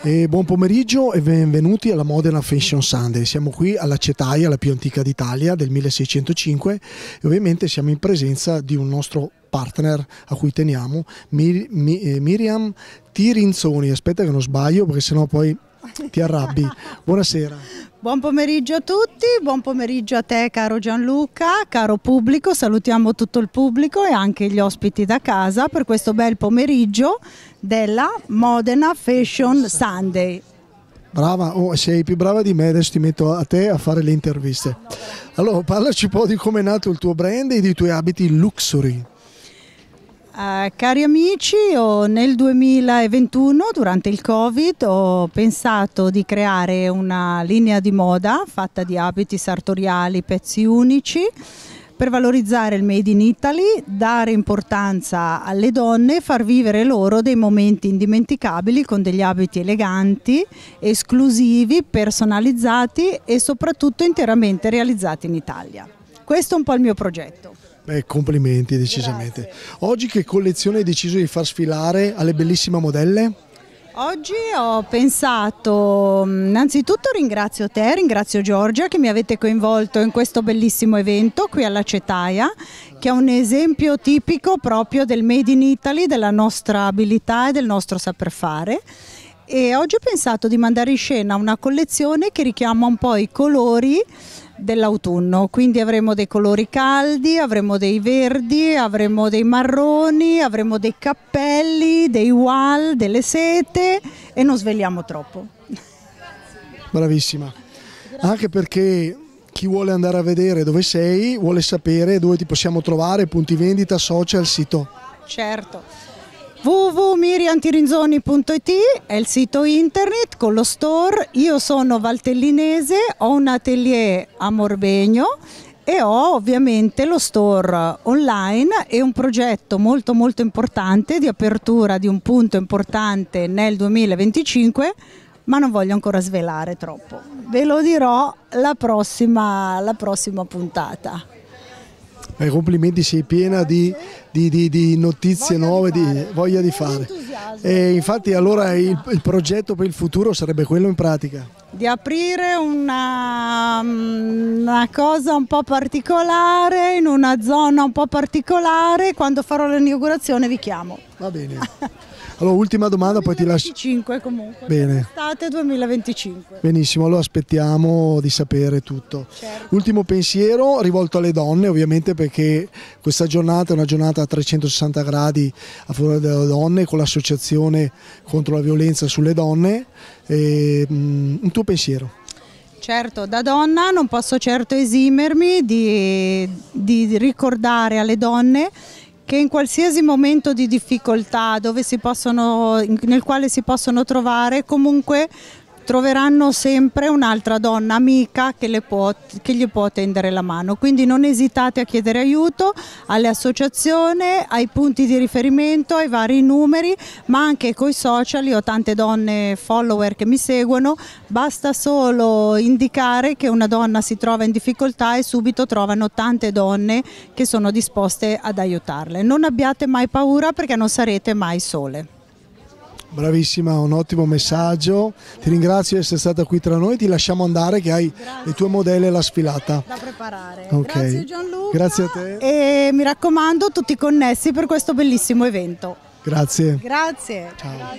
E buon pomeriggio e benvenuti alla Modena Fashion Sunday. Siamo qui alla Cetaia, la più antica d'Italia del 1605 e ovviamente siamo in presenza di un nostro partner a cui teniamo, Mir Mir eh, Miriam Tirinzoni. Aspetta che non sbaglio perché sennò poi ti arrabbi. Buonasera. Buon pomeriggio a tutti, buon pomeriggio a te caro Gianluca, caro pubblico, salutiamo tutto il pubblico e anche gli ospiti da casa per questo bel pomeriggio della Modena Fashion Sunday. Brava, oh, sei più brava di me, adesso ti metto a te a fare le interviste. Allora, parlaci un po' di come è nato il tuo brand e dei tuoi abiti luxury. Uh, cari amici, nel 2021, durante il Covid, ho pensato di creare una linea di moda fatta di abiti sartoriali, pezzi unici, per valorizzare il Made in Italy, dare importanza alle donne e far vivere loro dei momenti indimenticabili con degli abiti eleganti, esclusivi, personalizzati e soprattutto interamente realizzati in Italia. Questo è un po' il mio progetto. Beh, complimenti decisamente. Grazie. Oggi che collezione hai deciso di far sfilare alle bellissime modelle? Oggi ho pensato, mm, innanzitutto ringrazio te, ringrazio Giorgia che mi avete coinvolto in questo bellissimo evento qui alla Cetaia, che è un esempio tipico proprio del Made in Italy, della nostra abilità e del nostro saper fare. E oggi ho pensato di mandare in scena una collezione che richiama un po' i colori dell'autunno, quindi avremo dei colori caldi, avremo dei verdi, avremo dei marroni, avremo dei cappelli, dei wall, delle sete e non svegliamo troppo. Bravissima, anche perché chi vuole andare a vedere dove sei vuole sapere dove ti possiamo trovare, punti vendita, social, sito. Certo www.miriantirinzoni.it è il sito internet con lo store. Io sono valtellinese, ho un atelier a Morbegno e ho ovviamente lo store online e un progetto molto molto importante di apertura di un punto importante nel 2025 ma non voglio ancora svelare troppo. Ve lo dirò la prossima, la prossima puntata. Beh, complimenti, sei piena di, di, di, di notizie voglia nuove, di, voglia di fare. E infatti allora il, il progetto per il futuro sarebbe quello in pratica? Di aprire una, mm, una, cosa un po' particolare, in una zona un po' particolare, quando farò l'inaugurazione vi chiamo. Va bene. Allora, ultima domanda, 2025, poi ti lascio. 2025 comunque. Bene. Estate 2025. Benissimo, lo aspettiamo di sapere tutto. Certo. Ultimo pensiero rivolto alle donne, ovviamente, perché questa giornata è una giornata a 360 gradi a favore delle donne con l'associazione contro la violenza sulle donne. E, mh, mm, un tuo pensiero? Certo, da donna non posso certo esimermi di, di ricordare alle donne che in qualsiasi momento di difficoltà possono, nel quale si possono trovare comunque troveranno sempre un'altra donna amica che, può, che, gli può tendere la mano. Quindi non esitate a chiedere aiuto alle associazioni, ai punti di riferimento, ai vari numeri, ma anche coi social. Io ho tante donne follower che mi seguono, basta solo indicare che una donna si trova in difficoltà e subito trovano tante donne che sono disposte ad aiutarle. Non abbiate mai paura perché non sarete mai sole. Bravissima, un ottimo messaggio. Ti ringrazio di essere stata qui tra noi. Ti lasciamo andare che hai Grazie. le tue modelle la sfilata. Da preparare. Okay. Grazie Gianluca. Grazie a te. E mi raccomando tutti connessi per questo bellissimo evento. Grazie. Grazie. Ciao. Grazie.